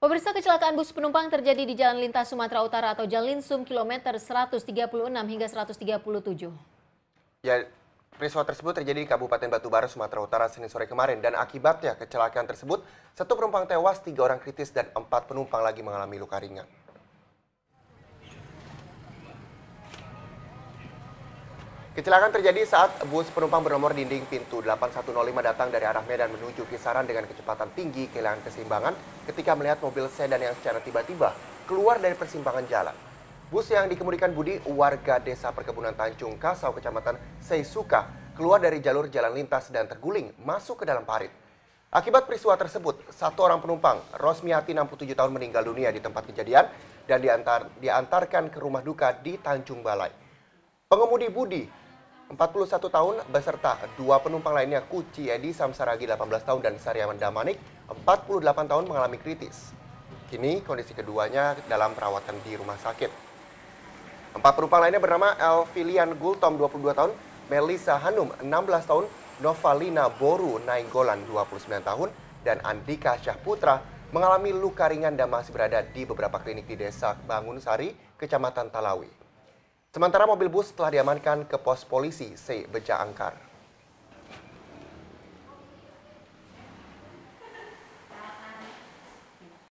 Pemirsa kecelakaan bus penumpang terjadi di Jalan Lintas Sumatera Utara atau Jalinsum kilometer 136 hingga 137. Ya, peristiwa tersebut terjadi di Kabupaten Batubara, Sumatera Utara Senin sore kemarin dan akibatnya kecelakaan tersebut satu penumpang tewas, tiga orang kritis dan empat penumpang lagi mengalami luka ringan. Kecelakaan terjadi saat bus penumpang bernomor dinding pintu 8105 datang dari arah Medan menuju Kisaran dengan kecepatan tinggi kehilangan keseimbangan ketika melihat mobil sedan yang secara tiba-tiba keluar dari persimpangan jalan. Bus yang dikemudikan Budi warga desa perkebunan Tanjung Kasau kecamatan Seisuka keluar dari jalur jalan lintas dan terguling masuk ke dalam parit. Akibat peristiwa tersebut, satu orang penumpang, Rosmiati 67 tahun meninggal dunia di tempat kejadian dan diantar, diantarkan ke rumah duka di Tanjung Balai. Pengemudi Budi 41 tahun beserta dua penumpang lainnya Kuci Edi Samsaragi 18 tahun dan Saryaman Damanik 48 tahun mengalami kritis. Kini kondisi keduanya dalam perawatan di rumah sakit. Empat penumpang lainnya bernama Elvilian Gultom 22 tahun, Melisa Hanum 16 tahun, Novalina Boru Nainggolan 29 tahun, dan Andika Syahputra mengalami luka ringan dan masih berada di beberapa klinik di desa Bangun Sari, Kecamatan Talawi. Sementara mobil bus telah diamankan ke pos polisi C. Beja Angkar.